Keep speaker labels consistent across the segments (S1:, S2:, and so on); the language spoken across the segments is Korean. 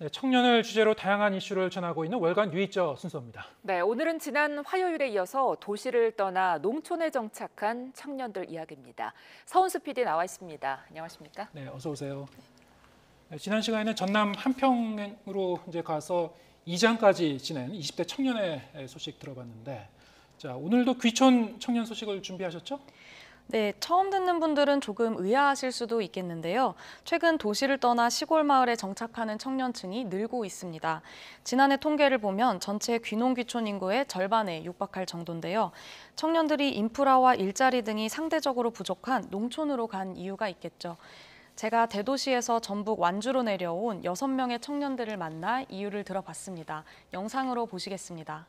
S1: 네, 청년을 주제로 다양한 이슈를 전하고 있는 월간 뉴이저 순서입니다.
S2: 네, 오늘은 지난 화요일에 이어서 도시를 떠나 농촌에 정착한 청년들 이야기입니다. 서운수 PD 나와 있습니다. 안녕하십니까? 네,
S1: 어서 오세요. 네, 지난 시간에는 전남 함평으로 이제 가서 이장까지 지낸 20대 청년의 소식 들어봤는데, 자 오늘도 귀촌 청년 소식을 준비하셨죠?
S2: 네, 처음 듣는 분들은 조금 의아하실 수도 있겠는데요. 최근 도시를 떠나 시골 마을에 정착하는 청년층이 늘고 있습니다. 지난해 통계를 보면 전체 귀농귀촌 인구의 절반에 육박할 정도인데요. 청년들이 인프라와 일자리 등이 상대적으로 부족한 농촌으로 간 이유가 있겠죠. 제가 대도시에서 전북 완주로 내려온 여섯 명의 청년들을 만나 이유를 들어봤습니다. 영상으로 보시겠습니다.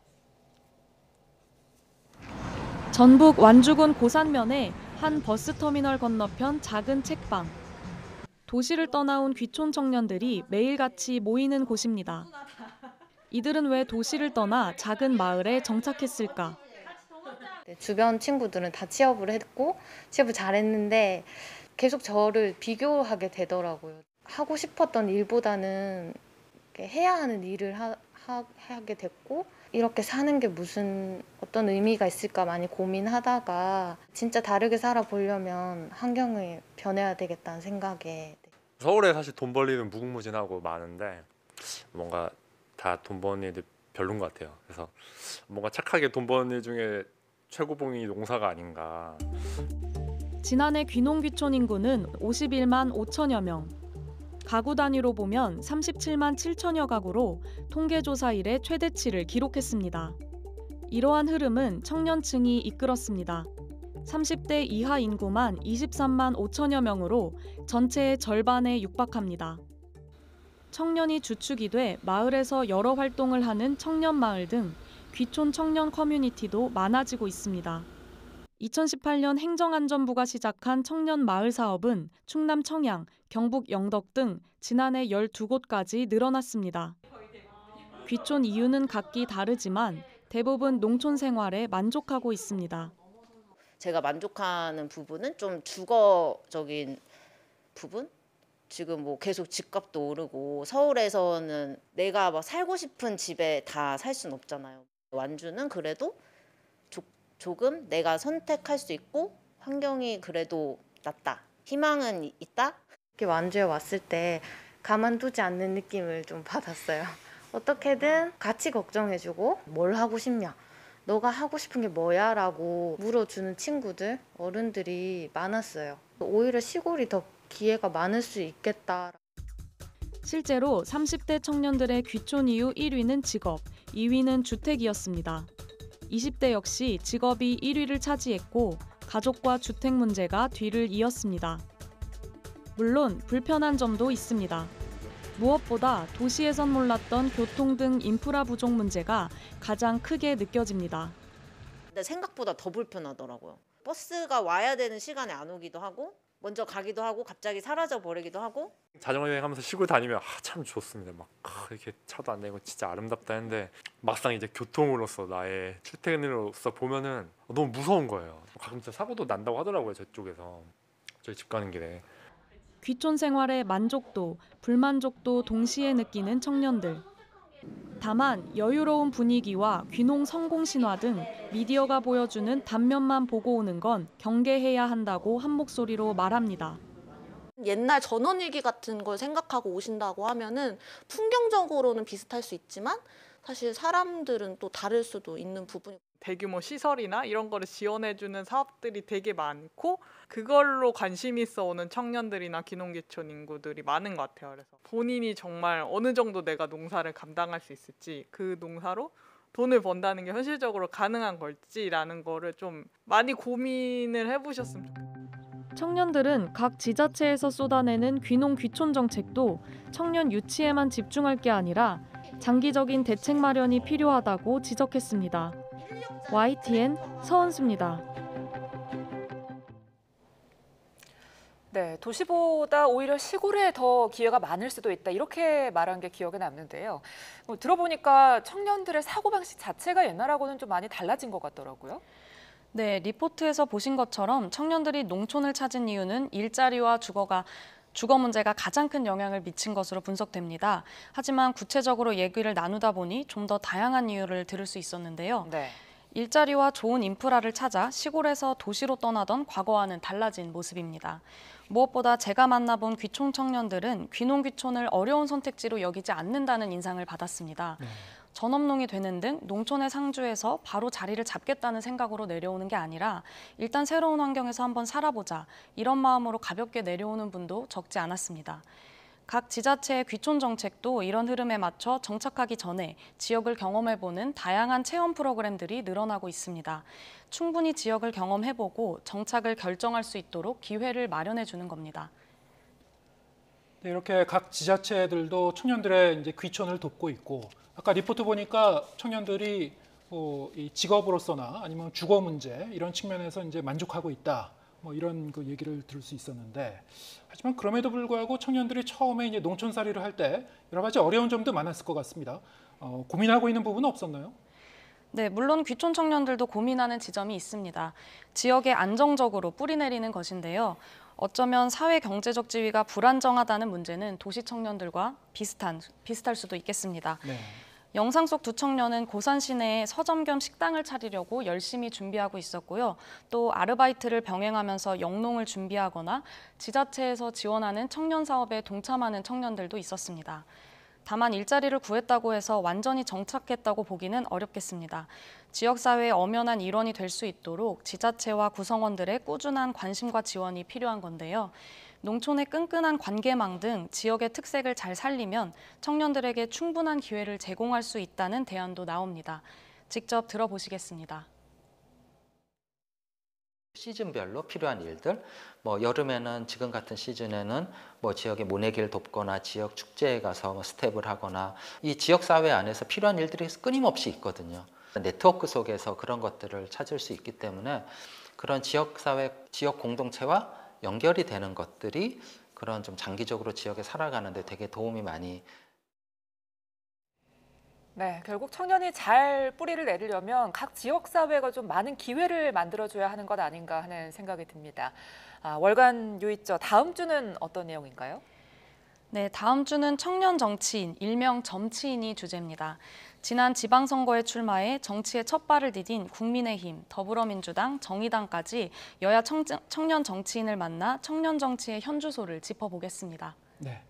S2: 전북 완주군 고산면에 한 버스터미널 건너편 작은 책방. 도시를 떠나온 귀촌 청년들이 매일같이 모이는 곳입니다. 이들은 왜 도시를 떠나 작은 마을에 정착했을까? 네, 주변 친구들은 다 취업을 했고 취업을 잘했는데 계속 저를 비교하게 되더라고요. 하고 싶었던 일보다는 해야 하는 일을 하, 하, 하게 됐고 이렇게 사는 게 무슨 어떤 의미가 있을까 많이 고민하다가 진짜 다르게 살아보려면 환경을 변해야 되겠다는 생각에
S1: 서울에 사실 돈 벌리는 무궁무진하고 많은데 뭔가 다 돈 버는 일이 별론 것 같아요. 그래서 뭔가 착하게 돈 버는 일 중에 최고봉이 농사가 아닌가.
S2: 지난해 귀농귀촌 인구는 51만 5천여 명. 가구 단위로 보면 37만 7천여 가구로 통계조사 일의 최대치를 기록했습니다. 이러한 흐름은 청년층이 이끌었습니다. 30대 이하 인구만 23만 5천여 명으로 전체의 절반에 육박합니다. 청년이 주축이 돼 마을에서 여러 활동을 하는 청년마을 등 귀촌 청년 커뮤니티도 많아지고 있습니다. 2018년 행정안전부가 시작한 청년 마을 사업은 충남 청양, 경북 영덕 등 지난해 12곳까지 늘어났습니다. 귀촌 이유는 각기 다르지만 대부분 농촌 생활에 만족하고 있습니다. 제가 만족하는 부분은 좀 주거적인 부분? 지금 뭐 계속 집값도 오르고 서울에서는 내가 막 살고 싶은 집에 다 살 순 없잖아요. 완주는 그래도 조금 내가 선택할 수 있고 환경이 그래도 낫다. 희망은 있다. 이렇게 완주에 왔을 때 가만두지 않는 느낌을 좀 받았어요. 어떻게든 같이 걱정해주고 뭘 하고 싶냐. 너가 하고 싶은 게 뭐야? 라고 물어주는 친구들, 어른들이 많았어요. 오히려 시골이 더 기회가 많을 수 있겠다. 실제로 30대 청년들의 귀촌 이후 1위는 직업, 2위는 주택이었습니다. 20대 역시 직업이 1위를 차지했고 가족과 주택 문제가 뒤를 이었습니다. 물론 불편한 점도 있습니다. 무엇보다 도시에선 몰랐던 교통 등 인프라 부족 문제가 가장 크게 느껴집니다. 근데 생각보다 더 불편하더라고요. 버스가 와야 되는 시간에 안 오기도 하고 먼저 가기도 하고 갑자기 사라져 버리기도 하고
S1: 자전거 여행하면서 시골 다니면 아, 참 좋습니다. 막 아, 이렇게 차도 안 내고 진짜 아름답다 했는데 막상 이제 교통으로서 나의 출퇴근으로서 보면은 너무 무서운 거예요. 가끔 진짜 사고도 난다고 하더라고요. 저쪽에서 저희 집 가는 길에
S2: 귀촌 생활의 만족도, 불만족도 동시에 느끼는 청년들. 다만 여유로운 분위기와 귀농 성공 신화 등 미디어가 보여주는 단면만 보고 오는 건 경계해야 한다고 한 목소리로 말합니다. 옛날 전원일기 같은 걸 생각하고 오신다고 하면은 풍경적으로는 비슷할 수 있지만 사실 사람들은 또 다를 수도 있는 부분이 대규모 시설이나 이런 거를 지원해주는 사업들이 되게 많고 그걸로 관심 있어 오는 청년들이나 기농기촌 인구들이 많은 것 같아요. 그래서 본인이 정말 어느 정도 내가 농사를 감당할 수 있을지 그 농사로 돈을 번다는 게 현실적으로 가능한 걸지라는 거를 좀 많이 고민을 해보셨으면 좋겠어요. 청년들은 각 지자체에서 쏟아내는 귀농 귀촌 정책도 청년 유치에만 집중할 게 아니라 장기적인 대책 마련이 필요하다고 지적했습니다. YTN 서원수입니다 네, 도시보다 오히려 시골에 더 기회가 많을 수도 있다. 이렇게 말한 게 기억에 남는데요. 뭐 들어보니까 청년들의 사고방식 자체가 옛날하고는 좀 많이 달라진 것 같더라고요. 네, 리포트에서 보신 것처럼 청년들이 농촌을 찾은 이유는 일자리와 주거가 주거 문제가 가장 큰 영향을 미친 것으로 분석됩니다. 하지만 구체적으로 얘기를 나누다 보니 좀 더 다양한 이유를 들을 수 있었는데요. 네. 일자리와 좋은 인프라를 찾아 시골에서 도시로 떠나던 과거와는 달라진 모습입니다. 무엇보다 제가 만나본 귀촌 청년들은 귀농귀촌을 어려운 선택지로 여기지 않는다는 인상을 받았습니다. 네. 전업농이 되는 등 농촌의 상주에서 바로 자리를 잡겠다는 생각으로 내려오는 게 아니라 일단 새로운 환경에서 한번 살아보자 이런 마음으로 가볍게 내려오는 분도 적지 않았습니다. 각 지자체의 귀촌 정책도 이런 흐름에 맞춰 정착하기 전에 지역을 경험해보는 다양한 체험 프로그램들이 늘어나고 있습니다. 충분히 지역을 경험해보고 정착을 결정할 수 있도록 기회를 마련해주는 겁니다.
S1: 네, 이렇게 각 지자체들도 청년들의 이제 귀촌을 돕고 있고 아까 리포트 보니까 청년들이 뭐 직업으로서나 아니면 주거 문제 이런 측면에서 이제 만족하고 있다. 뭐 이런 그 얘기를 들을 수 있었는데 하지만 그럼에도 불구하고 청년들이 처음에 이제 농촌살이를 할 때 여러 가지 어려운
S2: 점도 많았을 것 같습니다. 어, 고민하고 있는 부분은 없었나요? 네, 물론 귀촌 청년들도 고민하는 지점이 있습니다. 지역에 안정적으로 뿌리 내리는 것인데요. 어쩌면 사회 경제적 지위가 불안정하다는 문제는 도시 청년들과 비슷한 비슷할 수도 있겠습니다. 네. 영상 속 두 청년은 고산 시내에 서점 겸 식당을 차리려고 열심히 준비하고 있었고요. 또 아르바이트를 병행하면서 영농을 준비하거나 지자체에서 지원하는 청년 사업에 동참하는 청년들도 있었습니다. 다만 일자리를 구했다고 해서 완전히 정착했다고 보기는 어렵겠습니다. 지역사회의 엄연한 일원이 될 수 있도록 지자체와 구성원들의 꾸준한 관심과 지원이 필요한 건데요. 농촌의 끈끈한 관계망 등 지역의 특색을 잘 살리면 청년들에게 충분한 기회를 제공할 수 있다는 대안도 나옵니다. 직접 들어보시겠습니다.
S1: 시즌별로 필요한 일들 뭐 여름에는 지금 같은 시즌에는 뭐 지역의 모내기를 돕거나 지역 축제에 가서 뭐 스텝을 하거나 이 지역 사회 안에서 필요한 일들이 끊임없이 있거든요 네트워크 속에서 그런 것들을 찾을 수 있기 때문에 그런 지역 사회 지역 공동체와 연결이 되는 것들이 그런 좀 장기적으로 지역에 살아가는데 되게 도움이 많이
S2: 네, 결국 청년이 잘 뿌리를 내리려면 각 지역 사회가 좀 많은 기회를 만들어줘야 하는 것 아닌가 하는 생각이 듭니다. 아, 월간 유이죠 다음 주는 어떤 내용인가요? 네, 다음 주는 청년 정치인, 일명 점치인이 주제입니다. 지난 지방선거에 출마해 정치에 첫 발을 디딘 국민의힘, 더불어민주당, 정의당까지 여야 청년 정치인을 만나 청년 정치의 현주소를 짚어보겠습니다.
S1: 네.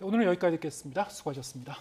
S1: 오늘은 여기까지 듣겠습니다. 수고하셨습니다.